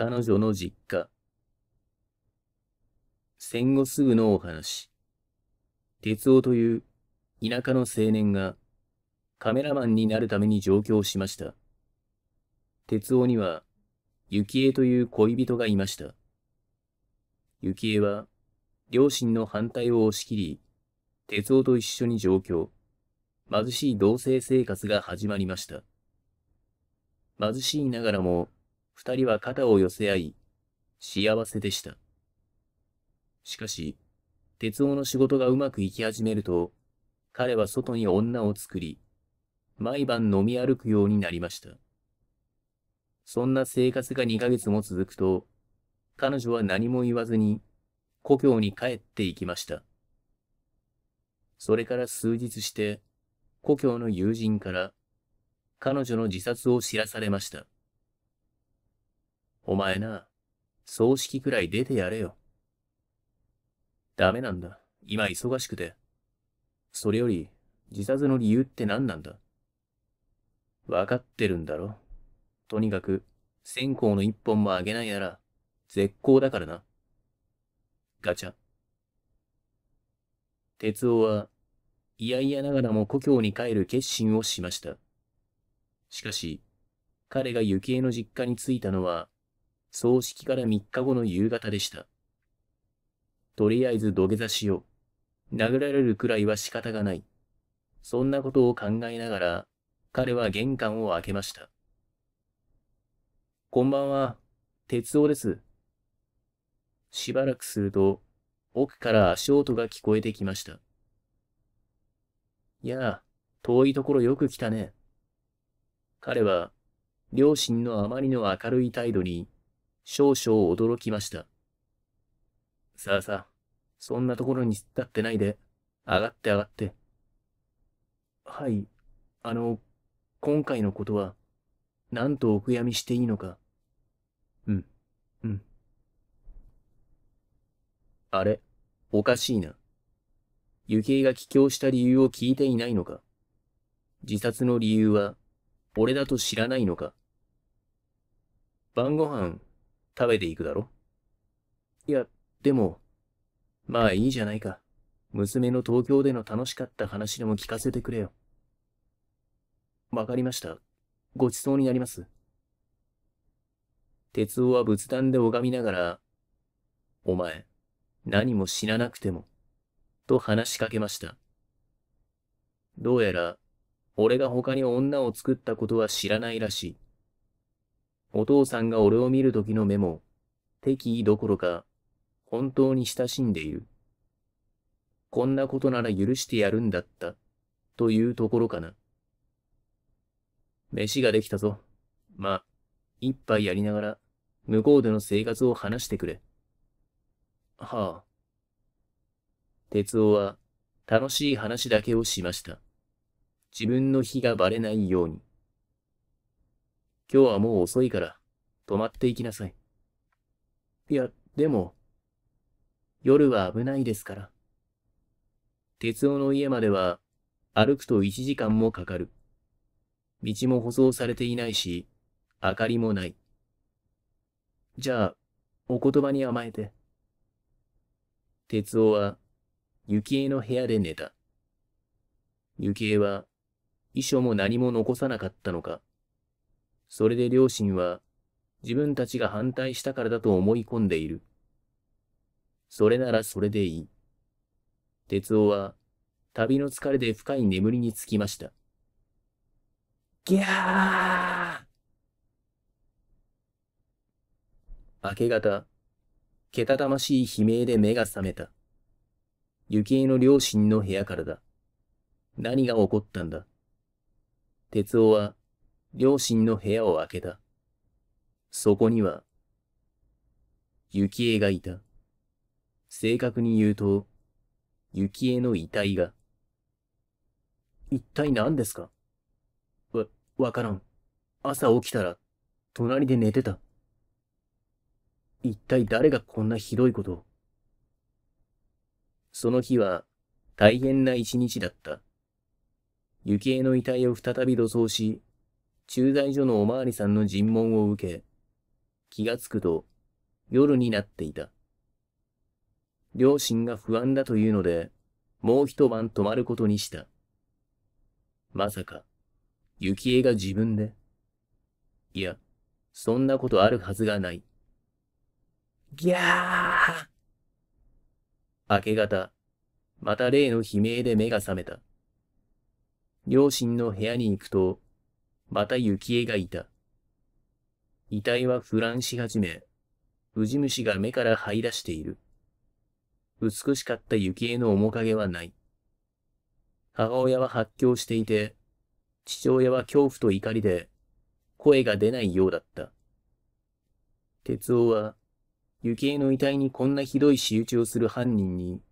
彼女の実家。戦後すぐのお話。哲夫という田舎の青年がカメラマンになるために上京しました。哲夫には幸恵という恋人がいました。幸恵は両親の反対を押し切り、哲夫と一緒に上京。貧しい同棲生活が始まりました。貧しいながらも二人は肩を寄せ合い、幸せでした。しかし、鉄夫の仕事がうまくいき始めると、彼は外に女を作り、毎晩飲み歩くようになりました。そんな生活が2ヶ月も続くと、彼女は何も言わずに、故郷に帰っていきました。それから数日して、故郷の友人から、彼女の自殺を知らされました。お前な、葬式くらい出てやれよ。ダメなんだ。今忙しくて。それより、自殺の理由って何なんだわかってるんだろ。とにかく、線香の一本もあげないなら、絶好だからな。ガチャ。哲夫は、いやいやながらも故郷に帰る決心をしました。しかし、彼が幸恵の実家に着いたのは、葬式から3日後の夕方でした。とりあえず土下座しよう。殴られるくらいは仕方がない。そんなことを考えながら、彼は玄関を開けました。こんばんは、哲夫です。しばらくすると、奥から足音が聞こえてきました。やあ、遠いところよく来たね。彼は、両親のあまりの明るい態度に、少々驚きました。さあさあ、そんなところに立ってないで、上がって上がって。はい、あの、今回のことは、なんとお悔やみしていいのか。うん、うん。あれ、おかしいな。ゆきが帰郷した理由を聞いていないのか。自殺の理由は、俺だと知らないのか。晩ご飯、食べていくだろいや、でも、まあいいじゃないか。娘の東京での楽しかった話でも聞かせてくれよ。わかりました。ごちそうになります。鉄夫は仏壇で拝みながら、お前、何も死ななくても、と話しかけました。どうやら、俺が他に女を作ったことは知らないらしい。お父さんが俺を見るときの目も、敵意どころか、本当に親しんでいる。こんなことなら許してやるんだった、というところかな。飯ができたぞ。まあ、一杯やりながら、向こうでの生活を話してくれ。はあ。哲夫は、楽しい話だけをしました。自分の火がバレないように。今日はもう遅いから、泊まっていきなさい。いや、でも、夜は危ないですから。鉄夫の家までは、歩くと1時間もかかる。道も舗装されていないし、明かりもない。じゃあ、お言葉に甘えて。鉄夫は、雪江の部屋で寝た。雪江は、遺書も何も残さなかったのか、それで両親は、自分たちが反対したからだと思い込んでいる。それならそれでいい。哲夫は、旅の疲れで深い眠りにつきました。ギャー明け方、けたたましい悲鳴で目が覚めた。幸恵の両親の部屋からだ。何が起こったんだ哲夫は、両親の部屋を開けた。そこには、幸恵がいた。正確に言うと、幸恵の遺体が。一体何ですかわ、わからん。朝起きたら、隣で寝てた。一体誰がこんなひどいことを。その日は、大変な一日だった。幸恵の遺体を再び土葬し、駐在所のおまわりさんの尋問を受け、気がつくと夜になっていた。両親が不安だというので、もう一晩泊まることにした。まさか、雪恵が自分で。いや、そんなことあるはずがない。ぎゃー明け方、また例の悲鳴で目が覚めた。両親の部屋に行くと、また幸恵がいた。遺体は腐乱し始め、ジ虫が目から這い出している。美しかった幸恵の面影はない。母親は発狂していて、父親は恐怖と怒りで、声が出ないようだった。哲夫は、幸恵の遺体にこんなひどい仕打ちをする犯人に、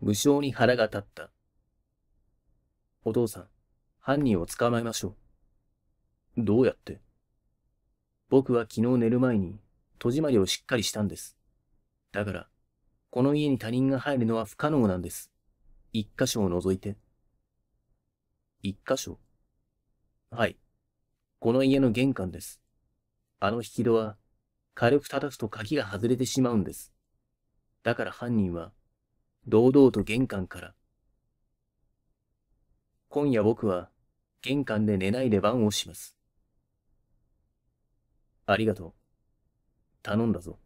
無性に腹が立った。お父さん、犯人を捕まえましょう。どうやって僕は昨日寝る前に戸締まりをしっかりしたんです。だから、この家に他人が入るのは不可能なんです。一箇所を除いて。一箇所はい。この家の玄関です。あの引き戸は、軽く叩くと鍵が外れてしまうんです。だから犯人は、堂々と玄関から。今夜僕は、玄関で寝ないで番をします。ありがとう。頼んだぞ。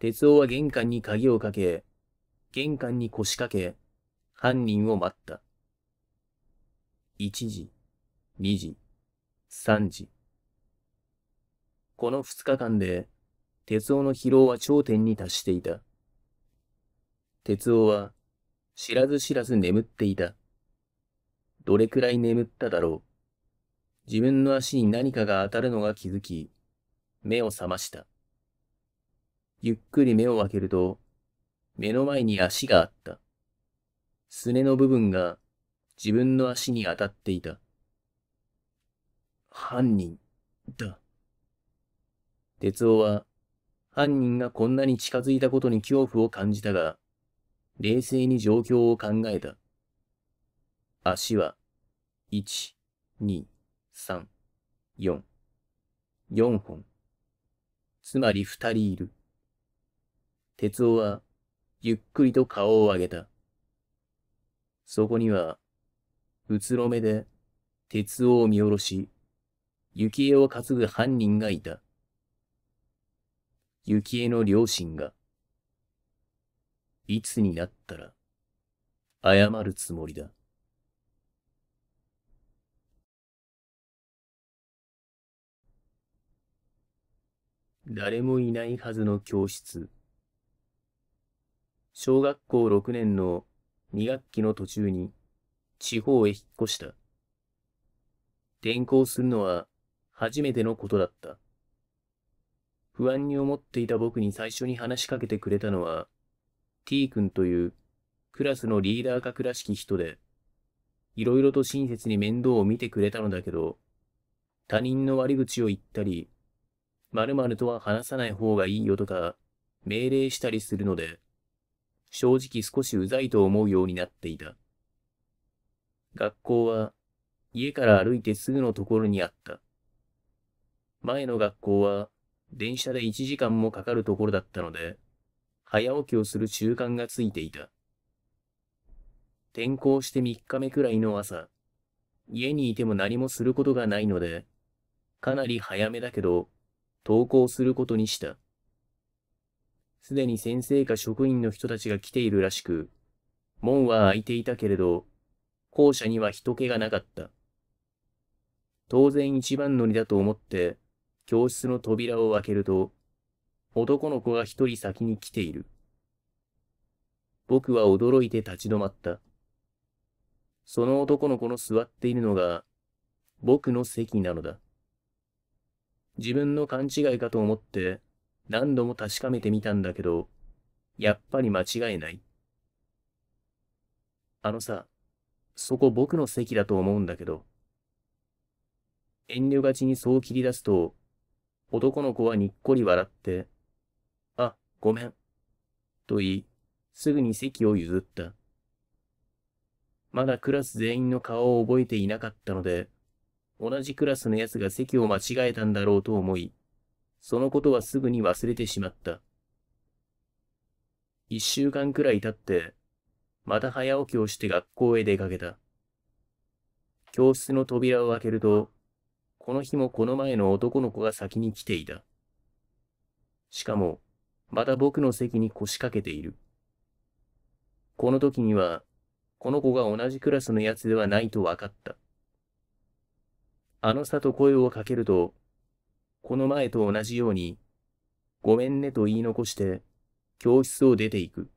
鉄夫は玄関に鍵をかけ、玄関に腰掛け、犯人を待った。1時、2時、3時。この2日間で、鉄夫の疲労は頂点に達していた。鉄夫は、知らず知らず眠っていた。どれくらい眠っただろう。自分の足に何かが当たるのが気づき、目を覚ました。ゆっくり目を開けると、目の前に足があった。すねの部分が自分の足に当たっていた。犯人だ。哲夫は犯人がこんなに近づいたことに恐怖を感じたが、冷静に状況を考えた。足は、1、2、3、4。4本。つまり二人いる。鉄夫は、ゆっくりと顔を上げた。そこには、うつろめで、鉄夫を見下ろし、幸恵を担ぐ犯人がいた。幸恵の両親が、いつになったら、謝るつもりだ。誰もいないはずの教室。小学校6年の2学期の途中に地方へ引っ越した。転校するのは初めてのことだった。不安に思っていた僕に最初に話しかけてくれたのは T 君というクラスのリーダー格らしき人で、いろいろと親切に面倒を見てくれたのだけど、他人の悪口を言ったり、〇〇とは話さない方がいいよとか、命令したりするので、正直少しうざいと思うようになっていた。学校は、家から歩いてすぐのところにあった。前の学校は、電車で1時間もかかるところだったので、早起きをする習慣がついていた。転校して3日目くらいの朝、家にいても何もすることがないので、かなり早めだけど、投稿することにした。すでに先生か職員の人たちが来ているらしく、門は開いていたけれど、校舎には人気がなかった。当然一番乗りだと思って、教室の扉を開けると、男の子が一人先に来ている。僕は驚いて立ち止まった。その男の子の座っているのが、僕の席なのだ。自分の勘違いかと思って何度も確かめてみたんだけど、やっぱり間違いない。あのさ、そこ僕の席だと思うんだけど。遠慮がちにそう切り出すと、男の子はにっこり笑って、あ、ごめん、と言い、すぐに席を譲った。まだクラス全員の顔を覚えていなかったので、同じクラスの奴が席を間違えたんだろうと思い、そのことはすぐに忘れてしまった。一週間くらい経って、また早起きをして学校へ出かけた。教室の扉を開けると、この日もこの前の男の子が先に来ていた。しかも、また僕の席に腰掛けている。この時には、この子が同じクラスのやつではないと分かった。あのさと声をかけると、この前と同じように、ごめんねと言い残して、教室を出ていく。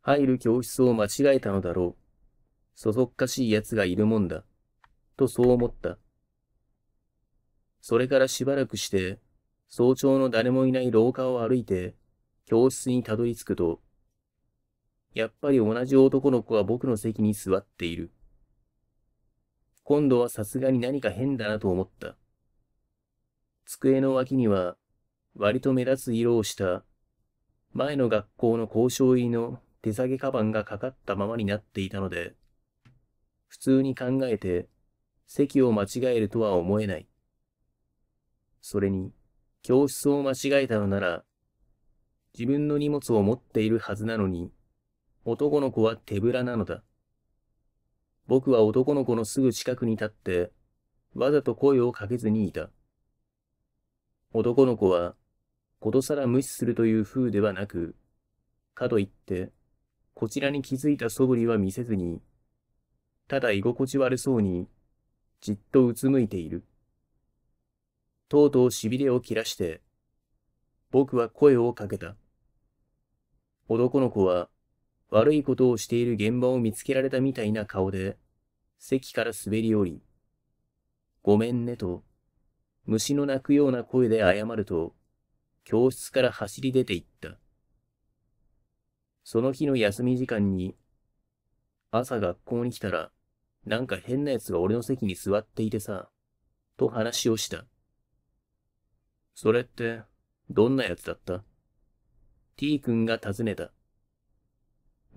入る教室を間違えたのだろう。そそっかしい奴がいるもんだ。とそう思った。それからしばらくして、早朝の誰もいない廊下を歩いて、教室にたどり着くと、やっぱり同じ男の子は僕の席に座っている。今度はさすがに何か変だなと思った。机の脇には、割と目立つ色をした、前の学校の交渉入りの手提げカバンがかかったままになっていたので、普通に考えて、席を間違えるとは思えない。それに、教室を間違えたのなら、自分の荷物を持っているはずなのに、男の子は手ぶらなのだ。僕は男の子のすぐ近くに立って、わざと声をかけずにいた。男の子は、ことさら無視するという風ではなく、かといって、こちらに気づいた素振りは見せずに、ただ居心地悪そうに、じっとうつむいている。とうとうしびれを切らして、僕は声をかけた。男の子は、悪いことをしている現場を見つけられたみたいな顔で、席から滑り降り、ごめんねと、虫の鳴くような声で謝ると、教室から走り出て行った。その日の休み時間に、朝学校に来たら、なんか変な奴が俺の席に座っていてさ、と話をした。それって、どんな奴だった ?t 君が尋ねた。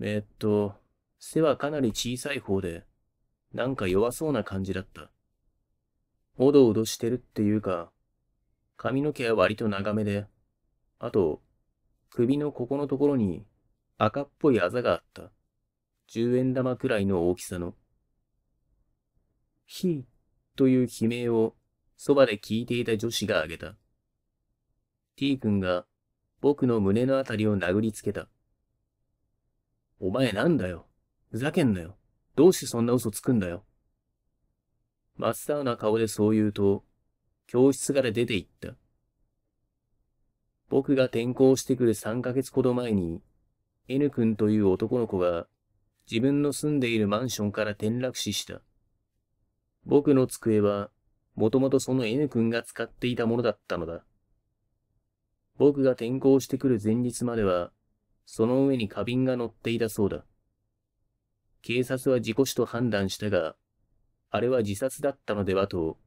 えっと、背はかなり小さい方で、なんか弱そうな感じだった。おどおどしてるっていうか、髪の毛は割と長めで、あと、首のここのところに赤っぽいあざがあった。十円玉くらいの大きさの。ひーという悲鳴をそばで聞いていた女子があげた。t 君が僕の胸のあたりを殴りつけた。お前なんだよ。ふざけんなよ。どうしてそんな嘘つくんだよ。真っ青な顔でそう言うと、教室から出て行った。僕が転校してくる3ヶ月ほど前に、N 君という男の子が自分の住んでいるマンションから転落死した。僕の机は、もともとその N 君が使っていたものだったのだ。僕が転校してくる前日までは、その上に花瓶が乗っていたそうだ。警察は事故死と判断したが、あれは自殺だったのではと、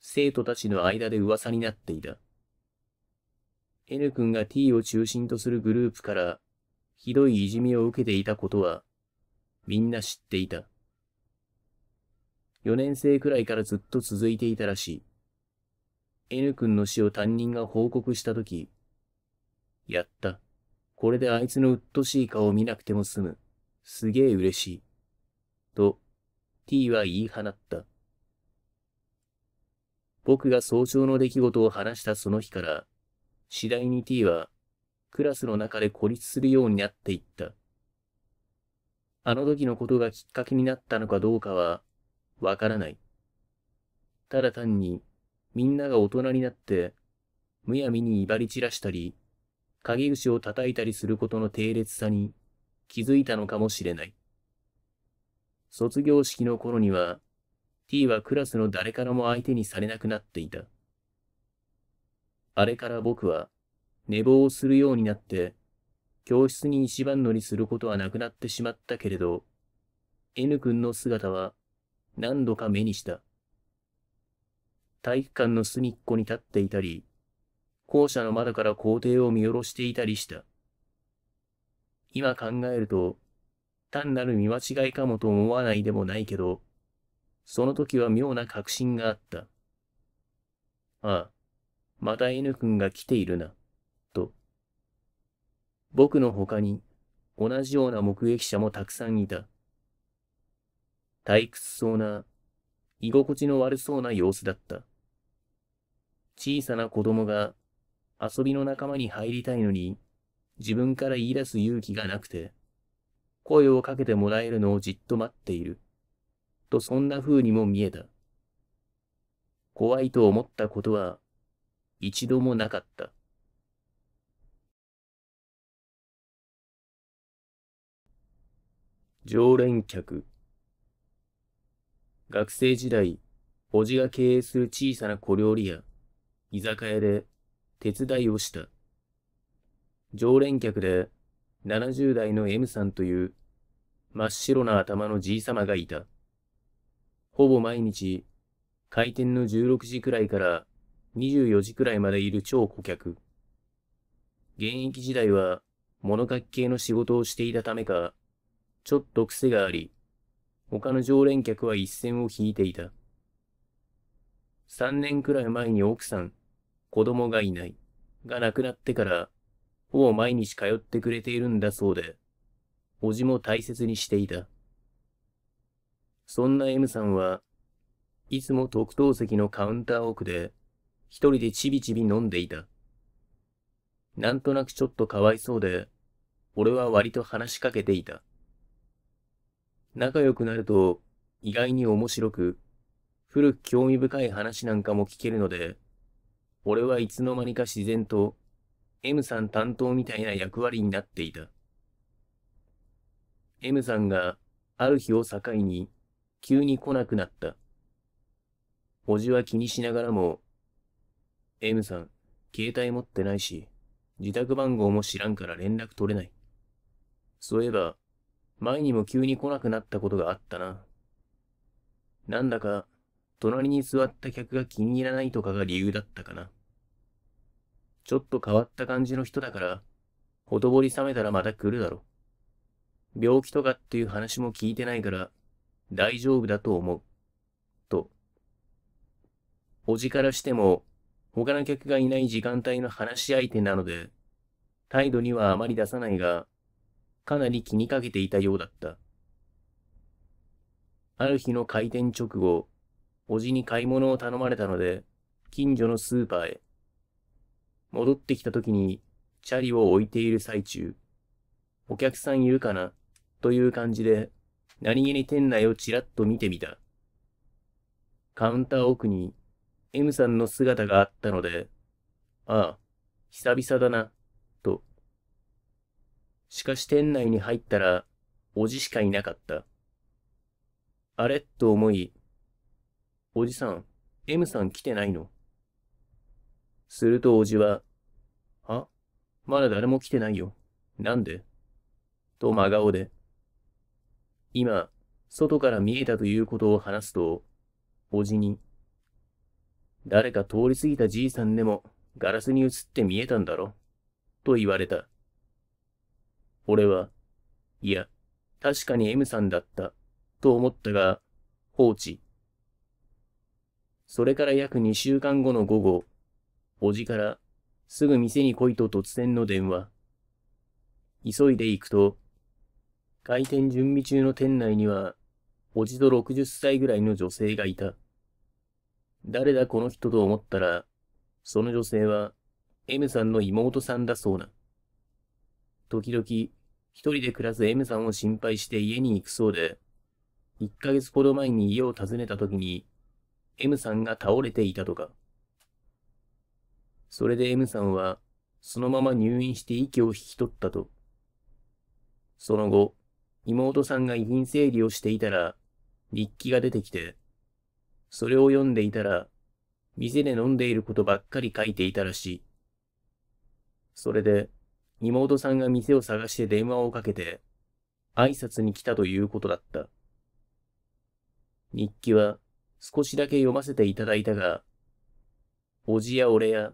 生徒たちの間で噂になっていた。N 君が T を中心とするグループから、ひどいいじめを受けていたことは、みんな知っていた。4年生くらいからずっと続いていたらしい。N 君の死を担任が報告したとき、やった。これであいつの鬱陶しい顔を見なくても済む。すげえ嬉しい。と T は言い放った。僕が早朝の出来事を話したその日から、次第に T はクラスの中で孤立するようになっていった。あの時のことがきっかけになったのかどうかはわからない。ただ単にみんなが大人になって、むやみに威張り散らしたり、陰口を叩いたりすることの低劣さに気づいたのかもしれない。卒業式の頃には、T はクラスの誰からも相手にされなくなっていた。あれから僕は、寝坊をするようになって、教室に一番乗りすることはなくなってしまったけれど、N 君の姿は何度か目にした。体育館の隅っこに立っていたり、校舎の窓から校庭を見下ろしていたりした。今考えると、単なる見間違いかもと思わないでもないけど、その時は妙な確信があった。ああ、また N 君が来ているな、と。僕の他に、同じような目撃者もたくさんいた。退屈そうな、居心地の悪そうな様子だった。小さな子供が遊びの仲間に入りたいのに、自分から言い出す勇気がなくて、声をかけてもらえるのをじっと待っている。とそんな風にも見えた。怖いと思ったことは一度もなかった。常連客学生時代、おじが経営する小さな小料理屋、居酒屋で手伝いをした。常連客で70代の M さんという真っ白な頭のじい様がいた。ほぼ毎日、開店の16時くらいから24時くらいまでいる超顧客。現役時代は物書き系の仕事をしていたためか、ちょっと癖があり、他の常連客は一線を引いていた。3年くらい前に奥さん、子供がいない、が亡くなってから、を毎日通ってくれているんだそうで、おじも大切にしていた。そんな M さんは、いつも特等席のカウンター奥で、一人でちびちび飲んでいた。なんとなくちょっとかわいそうで、俺は割と話しかけていた。仲良くなると、意外に面白く、古く興味深い話なんかも聞けるので、俺はいつの間にか自然と M さん担当みたいな役割になっていた。M さんがある日を境に急に来なくなった。おじは気にしながらも、M さん、携帯持ってないし、自宅番号も知らんから連絡取れない。そういえば、前にも急に来なくなったことがあったな。なんだか、隣に座った客が気に入らないとかが理由だったかな。ちょっと変わった感じの人だから、ほとぼり冷めたらまた来るだろ。病気とかっていう話も聞いてないから、大丈夫だと思う。と。おじからしても、他の客がいない時間帯の話し相手なので、態度にはあまり出さないが、かなり気にかけていたようだった。ある日の開店直後、おじに買い物を頼まれたので、近所のスーパーへ。戻ってきた時に、チャリを置いている最中、お客さんいるかなという感じで、何気に店内をちらっと見てみた。カウンター奥に M さんの姿があったので、ああ、久々だな、と。しかし店内に入ったら、おじしかいなかった。あれと思い、おじさん、M さん来てないのするとおじは、あまだ誰も来てないよ。なんでと真顔で。今、外から見えたということを話すと、おじに、誰か通り過ぎたじいさんでもガラスに映って見えたんだろと言われた。俺は、いや、確かに M さんだった、と思ったが、放置。それから約2週間後の午後、おじから、すぐ店に来いと突然の電話。急いで行くと、開店準備中の店内には、おじと60歳ぐらいの女性がいた。誰だこの人と思ったら、その女性は、M さんの妹さんだそうな。時々、一人で暮らす M さんを心配して家に行くそうで、1ヶ月ほど前に家を訪ねた時に、M さんが倒れていたとか。それで M さんは、そのまま入院して息を引き取ったと。その後、妹さんが遺品整理をしていたら、日記が出てきて、それを読んでいたら、店で飲んでいることばっかり書いていたらしい。それで、妹さんが店を探して電話をかけて、挨拶に来たということだった。日記は少しだけ読ませていただいたが、おじや俺や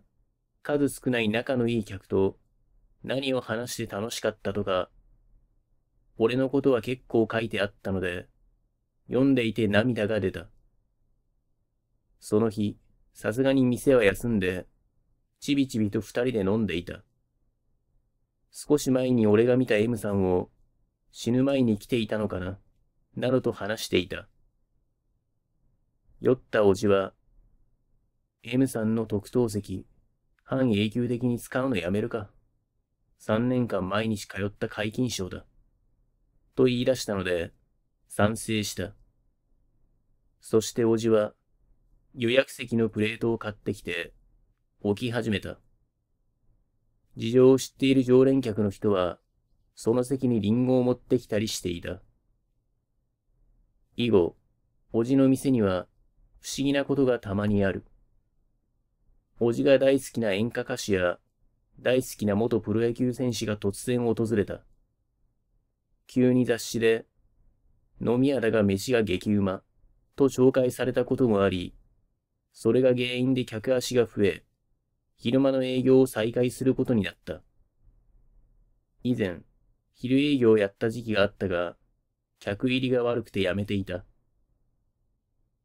数少ない仲のいい客と何を話して楽しかったとか、俺のことは結構書いてあったので、読んでいて涙が出た。その日、さすがに店は休んで、ちびちびと二人で飲んでいた。少し前に俺が見た M さんを死ぬ前に来ていたのかな、などと話していた。酔ったおじは、M さんの特等席、半永久的に使うのやめるか。3年間毎日通った皆勤賞だ。と言い出したので、賛成した。そしておじは、予約席のプレートを買ってきて、置き始めた。事情を知っている常連客の人は、その席にリンゴを持ってきたりしていた。以後、おじの店には、不思議なことがたまにある。おじが大好きな演歌歌手や、大好きな元プロ野球選手が突然訪れた。急に雑誌で、飲み屋だが飯が激うま、と紹介されたこともあり、それが原因で客足が増え、昼間の営業を再開することになった。以前、昼営業をやった時期があったが、客入りが悪くてやめていた。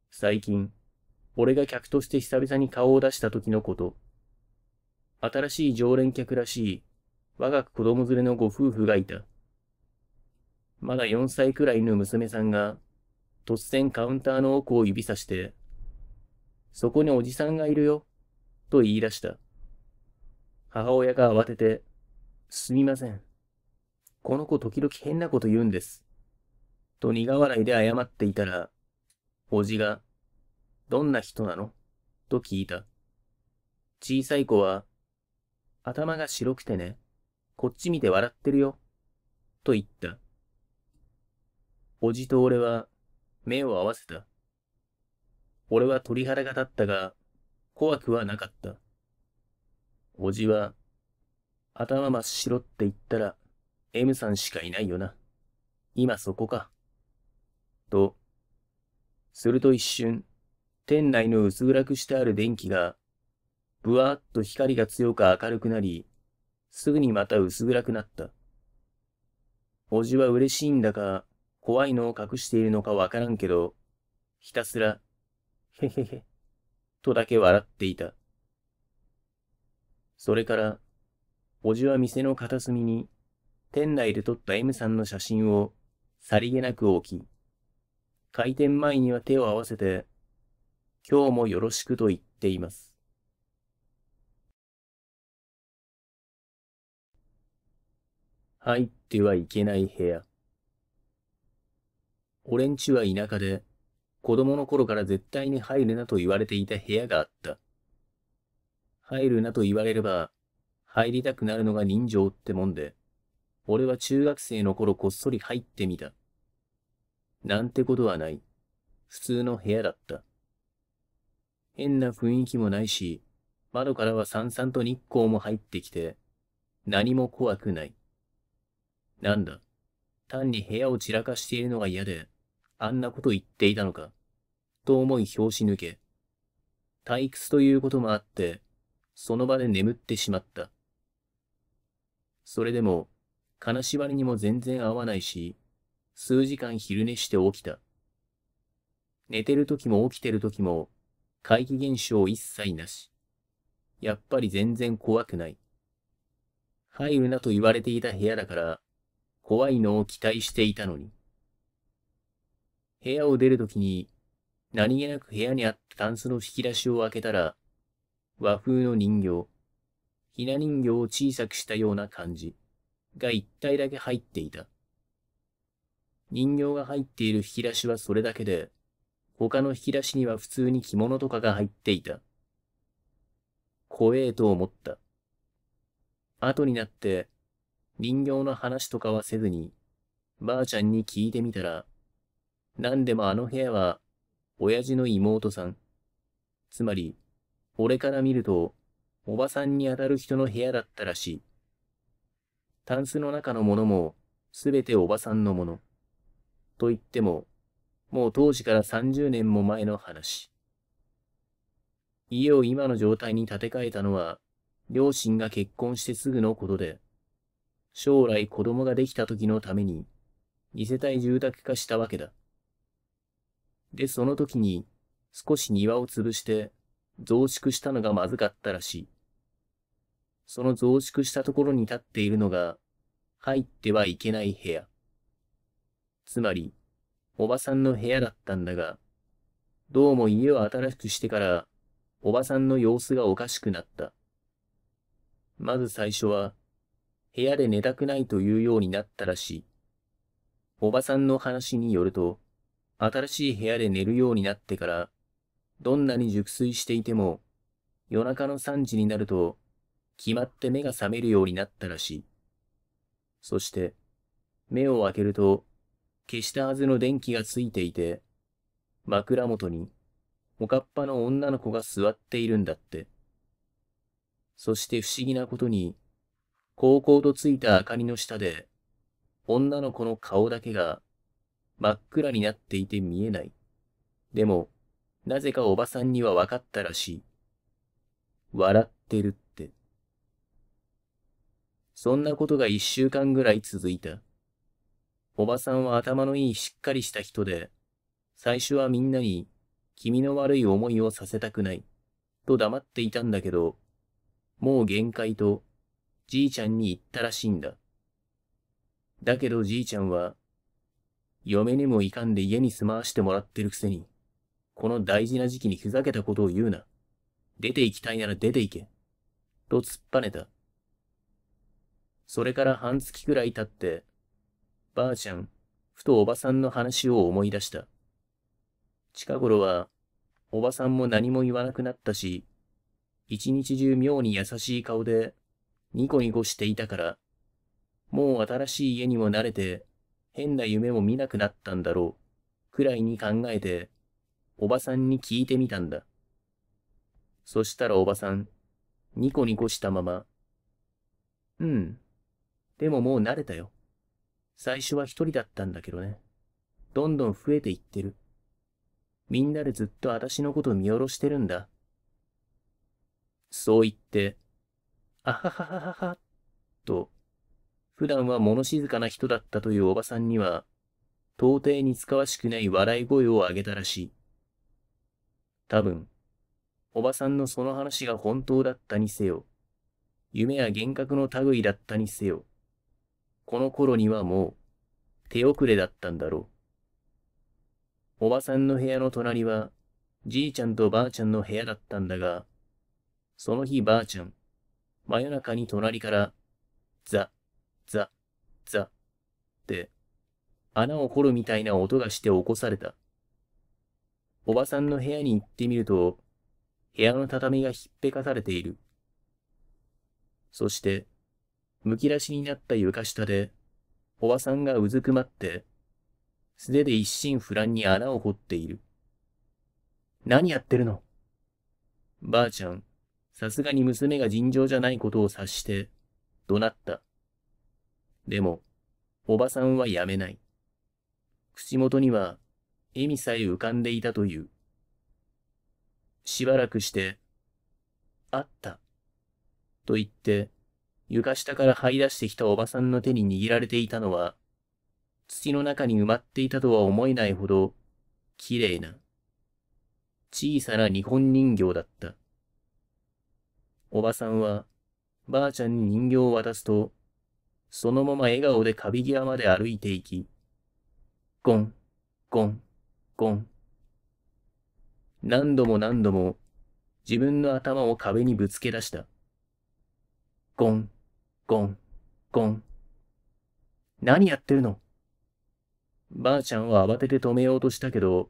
最近、俺が客として久々に顔を出した時のこと。新しい常連客らしい、我が子供連れのご夫婦がいた。まだ4歳くらいの娘さんが、突然カウンターの奥を指さして、そこにおじさんがいるよ、と言い出した。母親が慌てて、すみません。この子時々変なこと言うんです。と苦笑いで謝っていたら、おじが、どんな人なのと聞いた。小さい子は、頭が白くてね、こっち見て笑ってるよ、と言った。おじと俺は目を合わせた。俺は鳥肌が立ったが、怖くはなかった。おじは、頭真っ白って言ったら、M さんしかいないよな。今そこか。と、すると一瞬、店内の薄暗くしてある電気が、ぶわーっと光が強く明るくなり、すぐにまた薄暗くなった。おじは嬉しいんだか、怖いのを隠しているのかわからんけど、ひたすら、へへへ、とだけ笑っていた。それから、おじは店の片隅に、店内で撮った M さんの写真をさりげなく置き、開店前には手を合わせて今日もよろしくと言っています。入ってはいけない部屋。俺んちは田舎で、子供の頃から絶対に入るなと言われていた部屋があった。入るなと言われれば、入りたくなるのが人情ってもんで、俺は中学生の頃こっそり入ってみた。なんてことはない。普通の部屋だった。変な雰囲気もないし、窓からはさんさんと日光も入ってきて、何も怖くない。なんだ、単に部屋を散らかしているのが嫌で、あんなこと言っていたのか、と思い拍子抜け。退屈ということもあって、その場で眠ってしまった。それでも、金縛りにも全然合わないし、数時間昼寝して起きた。寝てる時も起きてる時も、怪奇現象一切なし。やっぱり全然怖くない。入るなと言われていた部屋だから、怖いのを期待していたのに。部屋を出るときに、何気なく部屋にあったタンスの引き出しを開けたら、和風の人形、ひな人形を小さくしたような感じが一体だけ入っていた。人形が入っている引き出しはそれだけで、他の引き出しには普通に着物とかが入っていた。怖えと思った。後になって、林業の話とかはせずに、ばあちゃんに聞いてみたら、何でもあの部屋は、親父の妹さん。つまり、俺から見ると、おばさんにあたる人の部屋だったらしい。タンスの中のものも、すべておばさんのもの。と言っても、もう当時から30年も前の話。家を今の状態に建て替えたのは、両親が結婚してすぐのことで、将来子供ができた時のために、二世帯住宅化したわけだ。で、その時に、少し庭を潰して、増築したのがまずかったらしい。その増築したところに立っているのが、入ってはいけない部屋。つまり、おばさんの部屋だったんだが、どうも家を新しくしてから、おばさんの様子がおかしくなった。まず最初は、部屋で寝たくないというようになったらしい。おばさんの話によると、新しい部屋で寝るようになってから、どんなに熟睡していても、夜中の3時になると、決まって目が覚めるようになったらしい。そして、目を開けると、消したはずの電気がついていて、枕元に、おかっぱの女の子が座っているんだって。そして不思議なことに、高校とついた明かりの下で、女の子の顔だけが真っ暗になっていて見えない。でも、なぜかおばさんには分かったらしい。笑ってるって。そんなことが一週間ぐらい続いた。おばさんは頭のいいしっかりした人で、最初はみんなに、君の悪い思いをさせたくない、と黙っていたんだけど、もう限界と、じいちゃんに言ったらしいんだ。だけどじいちゃんは、嫁にもいかんで家に住まわしてもらってるくせに、この大事な時期にふざけたことを言うな。出て行きたいなら出て行け。と突っぱねた。それから半月くらい経って、ばあちゃん、ふとおばさんの話を思い出した。近頃は、おばさんも何も言わなくなったし、一日中妙に優しい顔で、ニコニコしていたから、もう新しい家にも慣れて、変な夢も見なくなったんだろう、くらいに考えて、おばさんに聞いてみたんだ。そしたらおばさん、ニコニコしたまま、うん、でももう慣れたよ。最初は一人だったんだけどね。どんどん増えていってる。みんなでずっと私のこと見下ろしてるんだ。そう言って、あははははは、と、普段は物静かな人だったというおばさんには、到底似つかわしくない笑い声を上げたらしい。多分、おばさんのその話が本当だったにせよ、夢や幻覚の類だったにせよ、この頃にはもう手遅れだったんだろう。おばさんの部屋の隣はじいちゃんとばあちゃんの部屋だったんだが、その日ばあちゃん、真夜中に隣からザ、ザ、ザって穴を掘るみたいな音がして起こされた。おばさんの部屋に行ってみると、部屋の畳がひっぺかされている。そして、むき出しになった床下で、おばさんがうずくまって、素手で一心不乱に穴を掘っている。何やってるのばあちゃん、さすがに娘が尋常じゃないことを察して、怒鳴った。でも、おばさんはやめない。口元には、笑みさえ浮かんでいたという。しばらくして、あった、と言って、床下から這い出してきたおばさんの手に握られていたのは、土の中に埋まっていたとは思えないほど、綺麗な、小さな日本人形だった。おばさんは、ばあちゃんに人形を渡すと、そのまま笑顔で壁際まで歩いていき、ゴン、ゴン、ゴン。何度も何度も自分の頭を壁にぶつけ出した。ゴン、ゴン、ゴン。何やってるのばあちゃんは慌てて止めようとしたけど、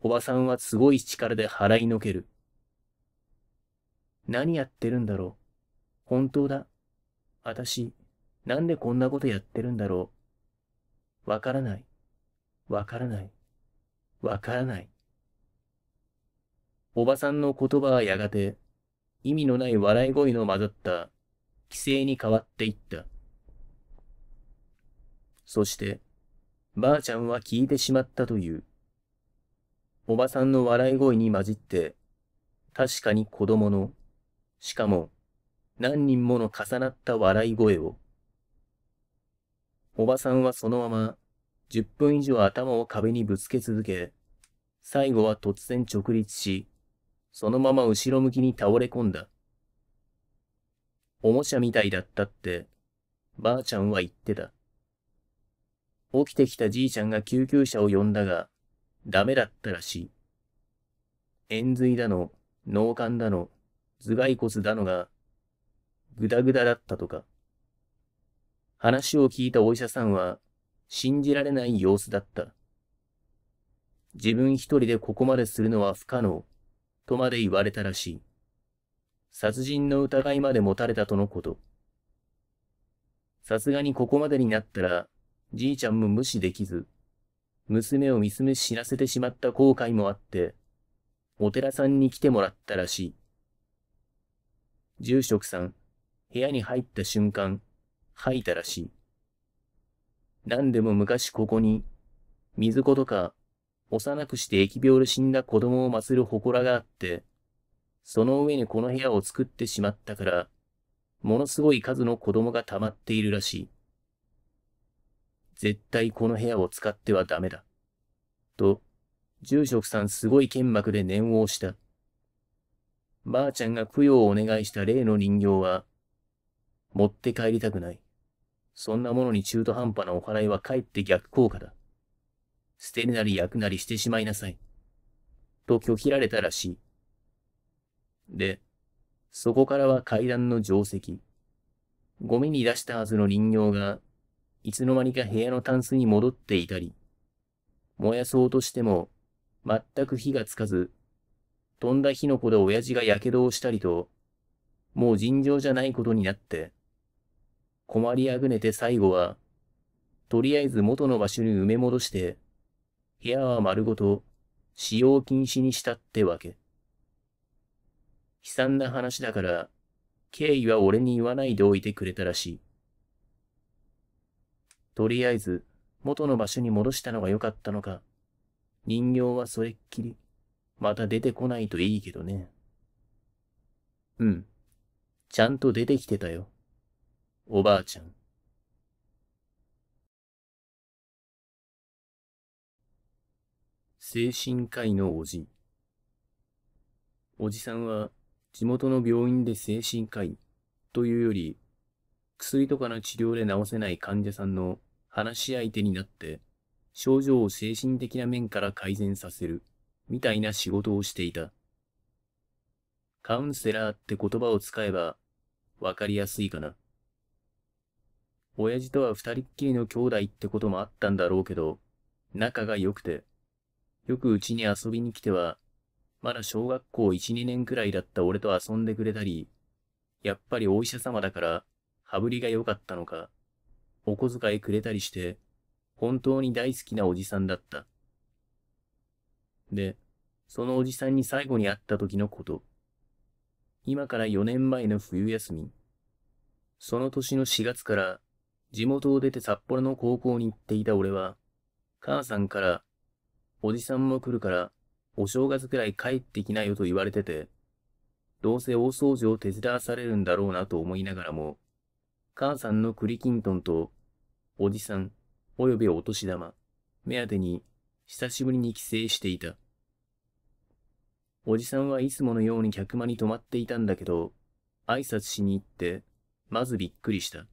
おばさんはすごい力で払いのける。何やってるんだろう。本当だ。あたし、なんでこんなことやってるんだろう。わからない。わからない。わからない。おばさんの言葉はやがて、意味のない笑い声の混ざった規制に変わっていった。そして、ばあちゃんは聞いてしまったという。おばさんの笑い声に混じって、確かに子供の、しかも何人もの重なった笑い声を。おばさんはそのまま10分以上頭を壁にぶつけ続け、最後は突然直立し、そのまま後ろ向きに倒れ込んだ。おもちゃみたいだったって、ばあちゃんは言ってた。起きてきたじいちゃんが救急車を呼んだが、ダメだったらしい。円髄だの、脳幹だの、頭蓋骨だのが、ぐだぐだだったとか。話を聞いたお医者さんは、信じられない様子だった。自分一人でここまでするのは不可能、とまで言われたらしい。殺人の疑いまで持たれたとのこと。さすがにここまでになったら、じいちゃんも無視できず、娘をみすみ死なせてしまった後悔もあって、お寺さんに来てもらったらしい。住職さん、部屋に入った瞬間、吐いたらしい。何でも昔ここに、水子とか、幼くして疫病で死んだ子供を祀る祠があって、その上にこの部屋を作ってしまったから、ものすごい数の子供が溜まっているらしい。絶対この部屋を使ってはダメだ。と、住職さんすごい剣幕で念を押した。ばあちゃんが供養をお願いした例の人形は、持って帰りたくない。そんなものに中途半端なお払いはかえって逆効果だ。捨てるなり焼くなりしてしまいなさい。と拒否られたらしい。で、そこからは階段の定石。ゴミに出したはずの林業が、いつの間にか部屋のタンスに戻っていたり、燃やそうとしても、全く火がつかず、飛んだ火の粉で親父が火傷をしたりと、もう尋常じゃないことになって、困りあぐねて最後は、とりあえず元の場所に埋め戻して、部屋は丸ごと使用禁止にしたってわけ。悲惨な話だから、敬意は俺に言わないでおいてくれたらしい。とりあえず、元の場所に戻したのが良かったのか、人形はそれっきり、また出てこないといいけどね。うん。ちゃんと出てきてたよ。おばあちゃん。精神科医のおじ。おじさんは地元の病院で精神科医というより、薬とかの治療で治せない患者さんの話し相手になって、症状を精神的な面から改善させる、みたいな仕事をしていた。カウンセラーって言葉を使えば、わかりやすいかな。親父とは二人っきりの兄弟ってこともあったんだろうけど、仲が良くて、よくうちに遊びに来ては、まだ小学校1、2年くらいだった俺と遊んでくれたり、やっぱりお医者様だから、羽振りが良かったのか、お小遣いくれたりして、本当に大好きなおじさんだった。で、そのおじさんに最後に会った時のこと。今から4年前の冬休み。その年の4月から地元を出て札幌の高校に行っていた俺は、母さんから、おじさんも来るからお正月くらい帰ってきなよと言われてて、どうせ大掃除を手伝わされるんだろうなと思いながらも、母さんの栗きんとんと、おじさん、およびお年玉、目当てに、久しぶりに帰省していた。おじさんはいつものように客間に泊まっていたんだけど、挨拶しに行って、まずびっくりした。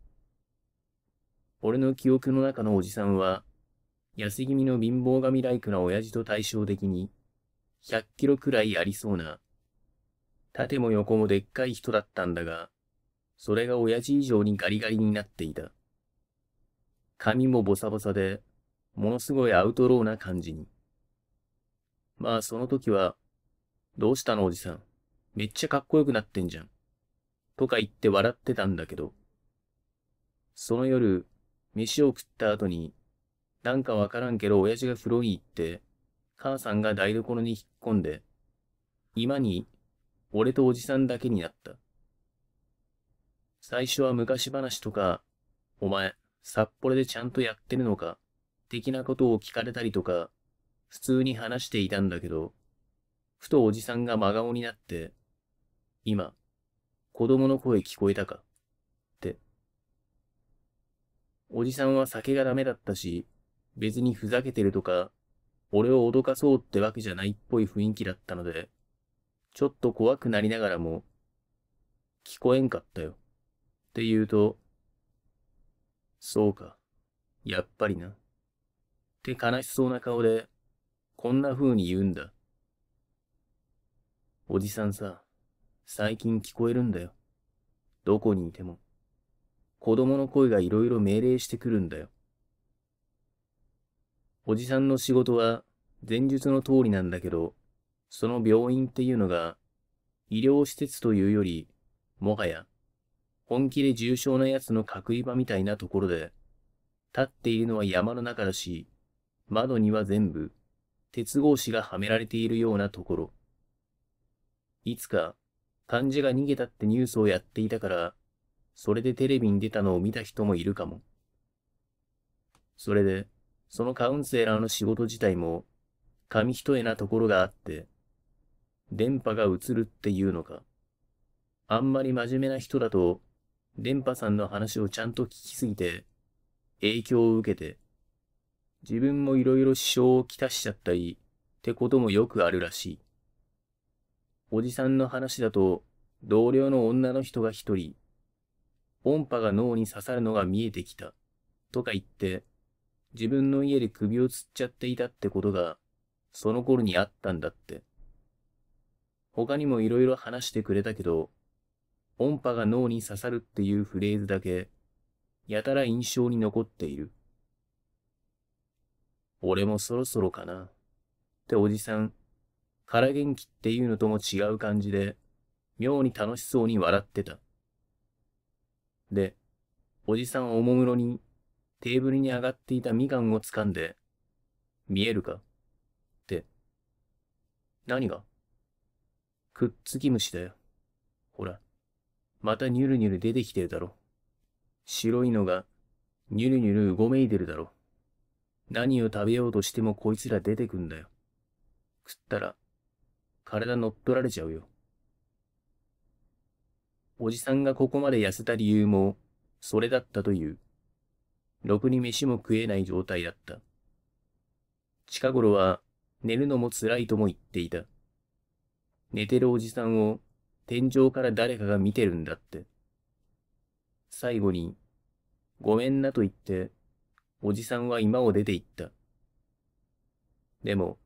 俺の記憶の中のおじさんは、安気味の貧乏神ライクな親父と対照的に、100キロくらいありそうな、縦も横もでっかい人だったんだが、それが親父以上にガリガリになっていた。髪もボサボサで、ものすごいアウトローな感じに。まあその時は、どうしたのおじさん、めっちゃかっこよくなってんじゃん。とか言って笑ってたんだけど、その夜、飯を食った後に、なんかわからんけど親父が風呂に行って、母さんが台所に引っ込んで、今に、俺とおじさんだけになった。最初は昔話とか、お前、札幌でちゃんとやってるのか、的なことを聞かれたりとか、普通に話していたんだけど、ふとおじさんが真顔になって、今、子供の声聞こえたか、って。おじさんは酒がダメだったし、別にふざけてるとか、俺を脅かそうってわけじゃないっぽい雰囲気だったので、ちょっと怖くなりながらも、聞こえんかったよ。って言うと、そうか、やっぱりな。って悲しそうな顔で、こんな風に言うんだ。おじさんさ、最近聞こえるんだよ。どこにいても。子供の声がいろいろ命令してくるんだよ。おじさんの仕事は前述の通りなんだけど、その病院っていうのが、医療施設というより、もはや、本気で重症な奴の隔離場みたいなところで、立っているのは山の中だし、窓には全部、鉄格子がはめられているようなところ。いつか、患者が逃げたってニュースをやっていたから、それでテレビに出たのを見た人もいるかも。それで、そのカウンセラーの仕事自体も、紙一重なところがあって、電波が映るっていうのか。あんまり真面目な人だと、電波さんの話をちゃんと聞きすぎて、影響を受けて、自分もいろいろ支障をきたしちゃったり、ってこともよくあるらしい。おじさんの話だと、同僚の女の人が一人、音波が脳に刺さるのが見えてきた、とか言って、自分の家で首を吊っちゃっていたってことが、その頃にあったんだって。他にも色々話してくれたけど、音波が脳に刺さるっていうフレーズだけ、やたら印象に残っている。俺もそろそろかな。っておじさん、空元気っていうのとも違う感じで、妙に楽しそうに笑ってた。で、おじさんおもむろにテーブルに上がっていたみかんを掴んで、見えるかって。何がくっつき虫だよ。ほら、またニュルニュル出てきてるだろ。白いのが、ニュルニュルうごめいてるだろ。何を食べようとしてもこいつら出てくんだよ。食ったら、体乗っ取られちゃうよ。おじさんがここまで痩せた理由も、それだったという。ろくに飯も食えない状態だった。近頃は寝るのも辛いとも言っていた。寝てるおじさんを天井から誰かが見てるんだって。最後に、ごめんなと言って、おじさんは今を出て行った。でも、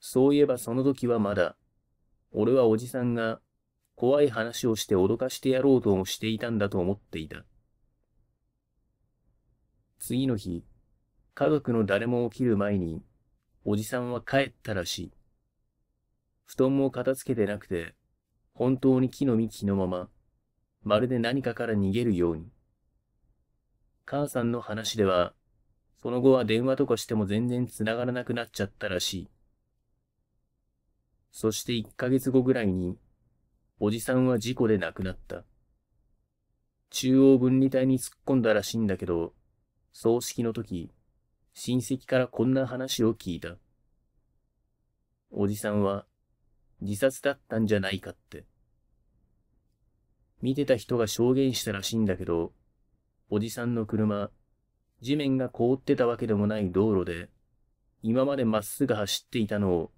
そういえばその時はまだ、俺はおじさんが怖い話をして脅かしてやろうともしていたんだと思っていた。次の日、家族の誰も起きる前に、おじさんは帰ったらしい。布団も片付けてなくて、本当に木の幹のまま、まるで何かから逃げるように。母さんの話では、その後は電話とかしても全然繋がらなくなっちゃったらしい。そして1ヶ月後ぐらいに、おじさんは事故で亡くなった。中央分離帯に突っ込んだらしいんだけど、葬式の時、親戚からこんな話を聞いた。おじさんは自殺だったんじゃないかって。見てた人が証言したらしいんだけど、おじさんの車、地面が凍ってたわけでもない道路で、今までまっすぐ走っていたのを、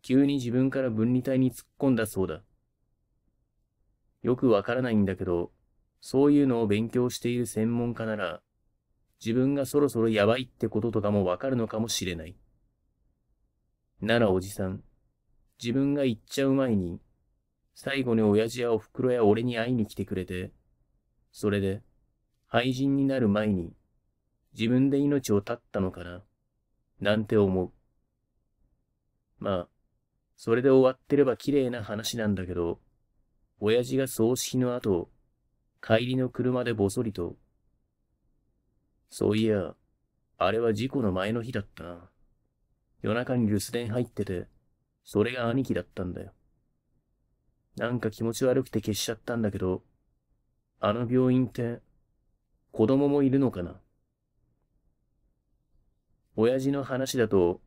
急に自分から分離帯に突っ込んだそうだ。よくわからないんだけど、そういうのを勉強している専門家なら、自分がそろそろやばいってこととかもわかるのかもしれない。ならおじさん、自分が行っちゃう前に、最後に親父やお袋や俺に会いに来てくれて、それで、廃人になる前に、自分で命を絶ったのかな、なんて思う。まあ、それで終わってれば綺麗な話なんだけど、親父が葬式の後、帰りの車でぼそりと、そういや、あれは事故の前の日だったな。夜中に留守電入ってて、それが兄貴だったんだよ。なんか気持ち悪くて消しちゃったんだけど、あの病院って、子供もいるのかな親父の話だと、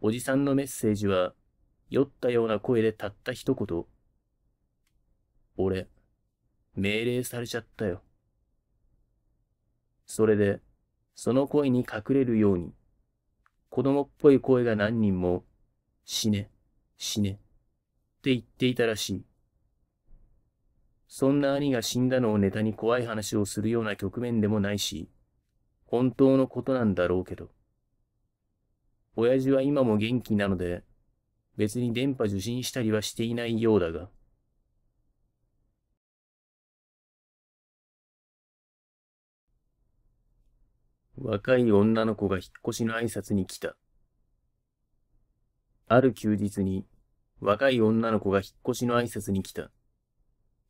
おじさんのメッセージは、酔ったような声でたった一言。俺、命令されちゃったよ。それで、その声に隠れるように、子供っぽい声が何人も、死ね、死ね、って言っていたらしい。そんな兄が死んだのをネタに怖い話をするような局面でもないし、本当のことなんだろうけど。親父は今も元気なので、別に電波受信したりはしていないようだが。若い女の子が引っ越しの挨拶に来た。ある休日に、若い女の子が引っ越しの挨拶に来た。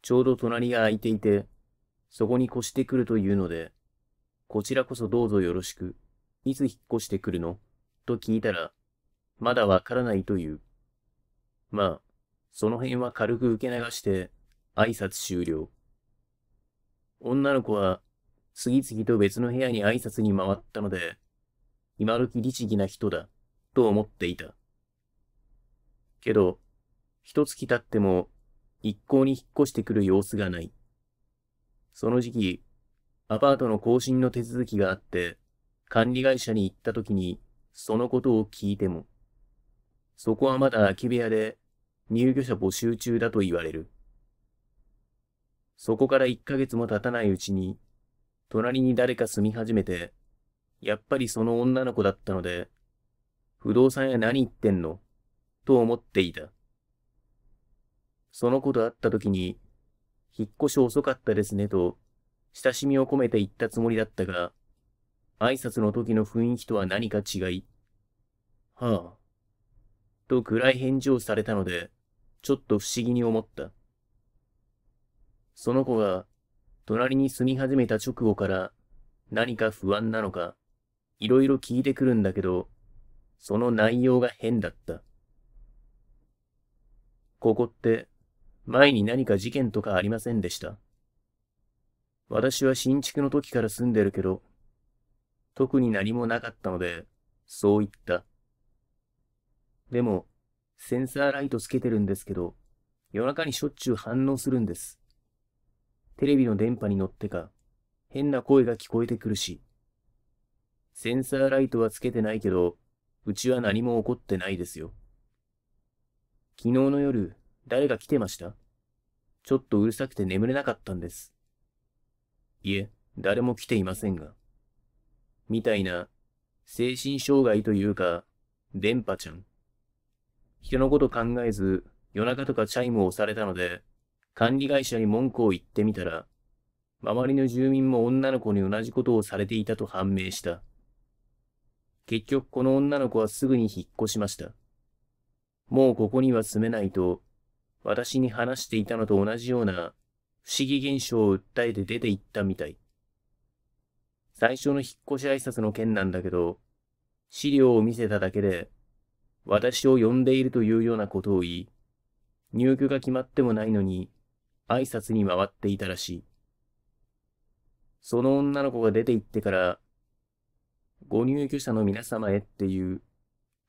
ちょうど隣が空いていて、そこに越してくるというので、こちらこそどうぞよろしく、いつ引っ越してくるのと聞いたら、まだわからないという。まあ、その辺は軽く受け流して、挨拶終了。女の子は次々と別の部屋に挨拶に回ったので、今時律儀な人だ、と思っていた。けど、一月経っても一向に引っ越してくる様子がない。その時期、アパートの更新の手続きがあって、管理会社に行った時に、そのことを聞いても、そこはまだ空き部屋で入居者募集中だと言われる。そこから一ヶ月も経たないうちに、隣に誰か住み始めて、やっぱりその女の子だったので、不動産屋何言ってんのと思っていた。その子と会った時に、引っ越し遅かったですねと、親しみを込めて言ったつもりだったが、挨拶の時の雰囲気とは何か違い、はあ、と暗い返事をされたので、ちょっと不思議に思った。その子が隣に住み始めた直後から何か不安なのか、いろいろ聞いてくるんだけど、その内容が変だった。ここって、前に何か事件とかありませんでした私は新築の時から住んでるけど、特に何もなかったので、そう言った。でも、センサーライトつけてるんですけど、夜中にしょっちゅう反応するんです。テレビの電波に乗ってか、変な声が聞こえてくるし。センサーライトはつけてないけど、うちは何も起こってないですよ。昨日の夜、誰が来てましたちょっとうるさくて眠れなかったんです。いえ、誰も来ていませんが。みたいな、精神障害というか、電波ちゃん。人のこと考えず、夜中とかチャイムを押されたので、管理会社に文句を言ってみたら、周りの住民も女の子に同じことをされていたと判明した。結局この女の子はすぐに引っ越しました。もうここには住めないと、私に話していたのと同じような不思議現象を訴えて出て行ったみたい。最初の引っ越し挨拶の件なんだけど、資料を見せただけで、私を呼んでいるというようなことを言い、入居が決まってもないのに、挨拶に回っていたらしい。その女の子が出て行ってから、ご入居者の皆様へっていう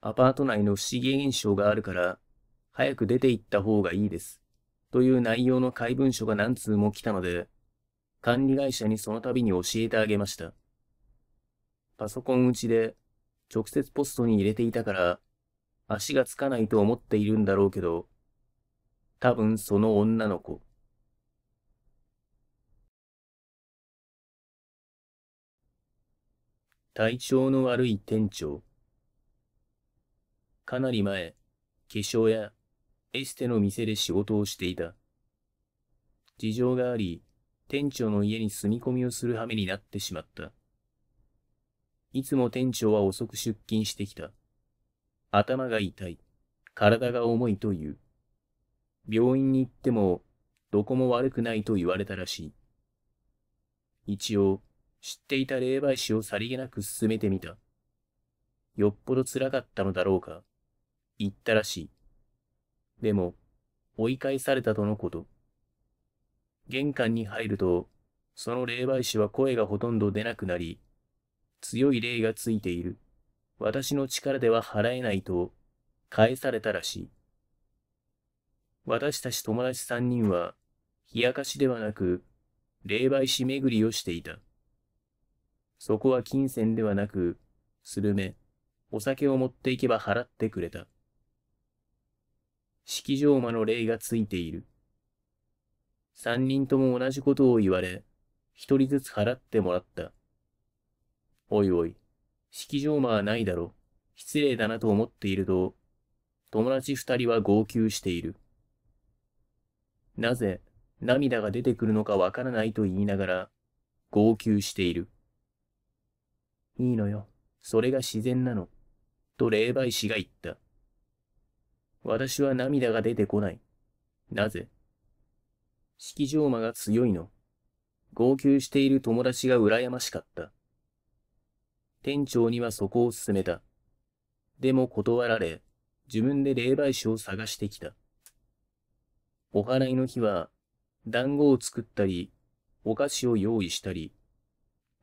アパート内の不思議現象があるから、早く出て行った方がいいです。という内容の怪文書が何通も来たので、管理会社にその度に教えてあげました。パソコン打ちで直接ポストに入れていたから、足がつかないと思っているんだろうけど、多分その女の子。体調の悪い店長。かなり前、化粧やエステの店で仕事をしていた。事情があり、店長の家に住み込みをする羽目になってしまった。いつも店長は遅く出勤してきた。頭が痛い。体が重いという。病院に行っても、どこも悪くないと言われたらしい。一応、知っていた霊媒師をさりげなく進めてみた。よっぽど辛かったのだろうか。言ったらしい。でも、追い返されたとのこと。玄関に入ると、その霊媒師は声がほとんど出なくなり、強い霊がついている。私の力では払えないと、返されたらしい。私たち友達三人は、冷やかしではなく、霊媒師巡りをしていた。そこは金銭ではなく、スルメ、お酒を持っていけば払ってくれた。式場間の霊がついている。三人とも同じことを言われ、一人ずつ払ってもらった。おいおい、式場間はないだろ。失礼だなと思っていると、友達二人は号泣している。なぜ涙が出てくるのかわからないと言いながら、号泣している。いいのよ。それが自然なの。と霊媒師が言った。私は涙が出てこない。なぜ式場魔が強いの。号泣している友達が羨ましかった。店長にはそこを勧めた。でも断られ、自分で霊媒師を探してきた。お祓いの日は、団子を作ったり、お菓子を用意したり、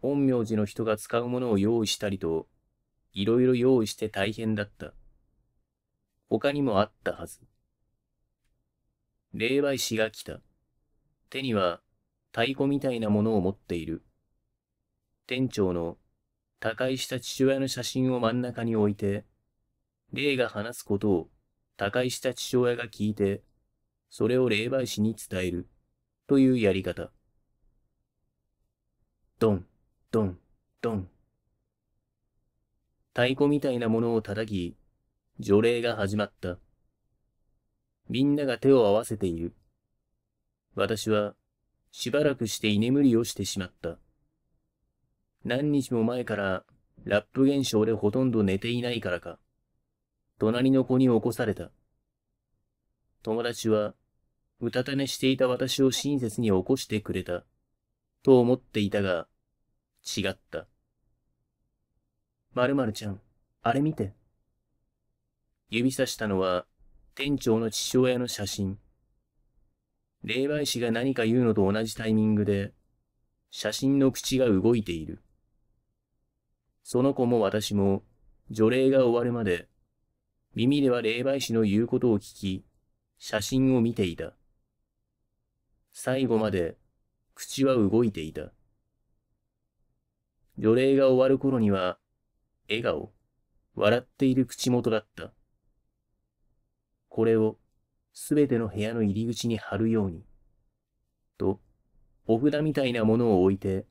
本名字の人が使うものを用意したりと、いろいろ用意して大変だった。他にもあったはず。霊媒師が来た。手には太鼓みたいなものを持っている。店長の他界した父親の写真を真ん中に置いて、霊が話すことを他界した父親が聞いて、それを霊媒師に伝えるというやり方。ドン。ドン、ドン。太鼓みたいなものを叩き、除霊が始まった。みんなが手を合わせている。私は、しばらくして居眠りをしてしまった。何日も前から、ラップ現象でほとんど寝ていないからか、隣の子に起こされた。友達は、うたた寝していた私を親切に起こしてくれた、と思っていたが、違った。まるちゃん、あれ見て。指さしたのは、店長の父親の写真。霊媒師が何か言うのと同じタイミングで、写真の口が動いている。その子も私も、除霊が終わるまで、耳では霊媒師の言うことを聞き、写真を見ていた。最後まで、口は動いていた。除霊が終わる頃には、笑顔、笑っている口元だった。これを、すべての部屋の入り口に貼るように。と、お札みたいなものを置いて、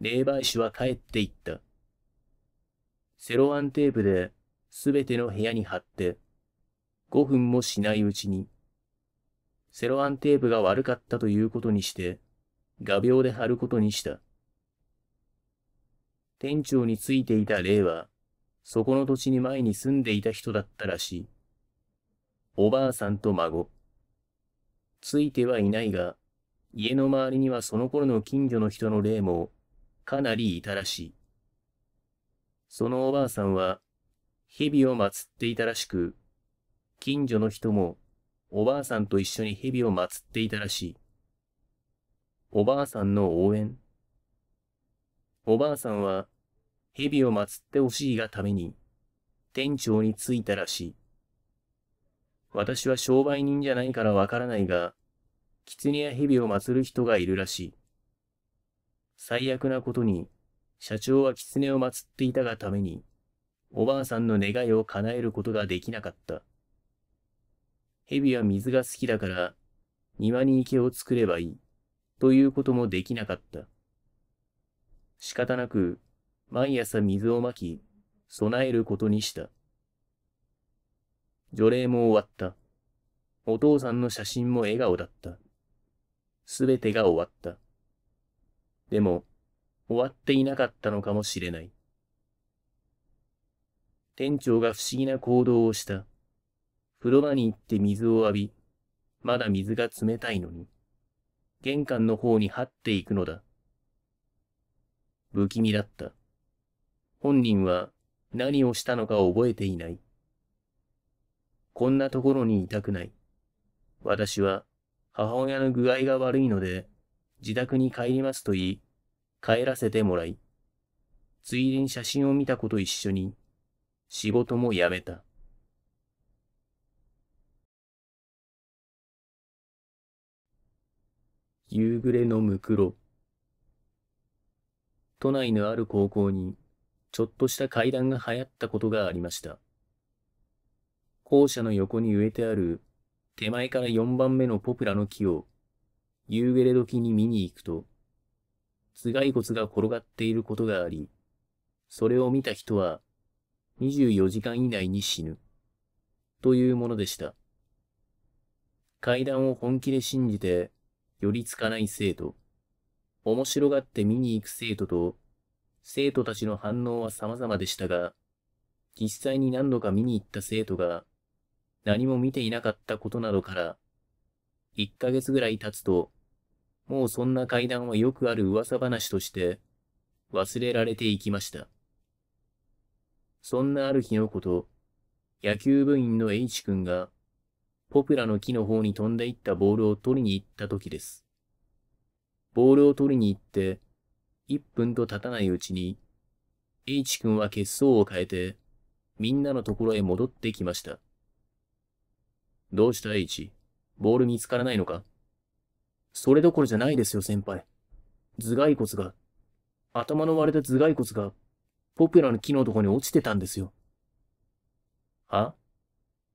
霊媒師は帰っていった。セロワンテープで、すべての部屋に貼って、5分もしないうちに、セロワンテープが悪かったということにして、画鋲で貼ることにした。店長についていた霊は、そこの土地に前に住んでいた人だったらしい。おばあさんと孫。ついてはいないが、家の周りにはその頃の近所の人の霊もかなりいたらしい。そのおばあさんは、蛇を祀っていたらしく、近所の人もおばあさんと一緒に蛇を祀っていたらしい。おばあさんの応援おばあさんは、蛇を祀ってほしいがために、店長に着いたらしい。私は商売人じゃないからわからないが、狐や蛇を祀る人がいるらしい。最悪なことに、社長は狐を祀っていたがために、おばあさんの願いを叶えることができなかった。蛇は水が好きだから、庭に池を作ればいい、ということもできなかった。仕方なく、毎朝水をまき、備えることにした。除霊も終わった。お父さんの写真も笑顔だった。すべてが終わった。でも、終わっていなかったのかもしれない。店長が不思議な行動をした。風呂場に行って水を浴び、まだ水が冷たいのに、玄関の方に張っていくのだ。不気味だった。本人は何をしたのか覚えていない。こんなところにいたくない。私は母親の具合が悪いので自宅に帰りますと言い、帰らせてもらい、ついでに写真を見た子と一緒に仕事も辞めた。夕暮れのむくろ。都内のある高校に、ちょっとした階段が流行ったことがありました。校舎の横に植えてある、手前から4番目のポプラの木を、夕暮れ時に見に行くと、頭蓋骨が転がっていることがあり、それを見た人は、24時間以内に死ぬ、というものでした。階段を本気で信じて、寄りつかない生徒。面白がって見に行く生徒と、生徒たちの反応は様々でしたが、実際に何度か見に行った生徒が、何も見ていなかったことなどから、1ヶ月ぐらい経つと、もうそんな階段はよくある噂話として、忘れられていきました。そんなある日のこと、野球部員の H 君が、ポプラの木の方に飛んでいったボールを取りに行った時です。ボールを取りに行って、1分と経たないうちに、H 君は血相を変えて、みんなのところへ戻ってきました。どうした H? ボール見つからないのかそれどころじゃないですよ、先輩。頭蓋骨が、頭の割れた頭蓋骨が、ポピュラーの木のとこに落ちてたんですよ。は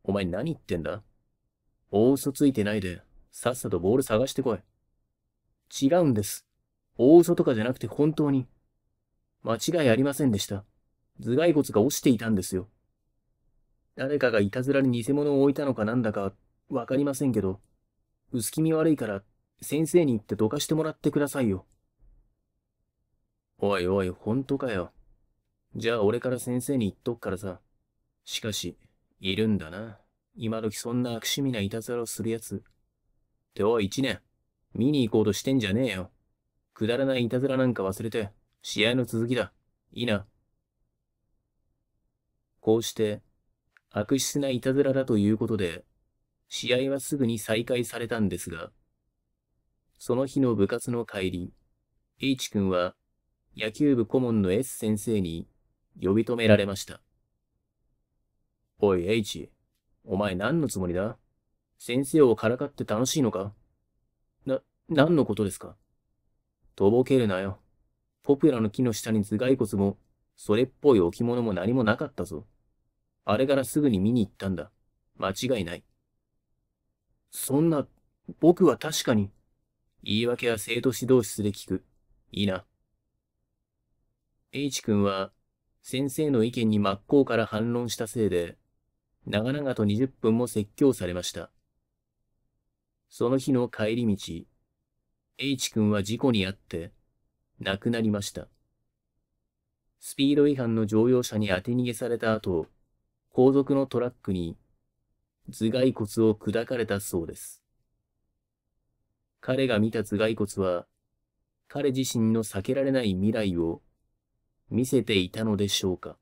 お前何言ってんだ大嘘ついてないで、さっさとボール探してこい。違うんです。大嘘とかじゃなくて本当に。間違いありませんでした。頭蓋骨が落ちていたんですよ。誰かがいたずらに偽物を置いたのかなんだかわかりませんけど、薄気味悪いから先生に行ってどかしてもらってくださいよ。おいおい、本当かよ。じゃあ俺から先生に言っとくからさ。しかし、いるんだな。今時そんな悪趣味ないたずらをするやつ。っておい、一年。見に行こうとしてんじゃねえよ。くだらないいたずらなんか忘れて、試合の続きだ。いいな。こうして、悪質ないたずらだということで、試合はすぐに再開されたんですが、その日の部活の帰り、H 君は野球部顧問の S 先生に呼び止められました。おい H、お前何のつもりだ先生をからかって楽しいのか何のことですかとぼけるなよ。ポプラの木の下に頭蓋骨も、それっぽい置物も何もなかったぞ。あれからすぐに見に行ったんだ。間違いない。そんな、僕は確かに。言い訳は生徒指導室で聞く。いいな。H 君は、先生の意見に真っ向から反論したせいで、長々と20分も説教されました。その日の帰り道、H 君は事故に遭って、亡くなりました。スピード違反の乗用車に当て逃げされた後、後続のトラックに頭蓋骨を砕かれたそうです。彼が見た頭蓋骨は、彼自身の避けられない未来を見せていたのでしょうか。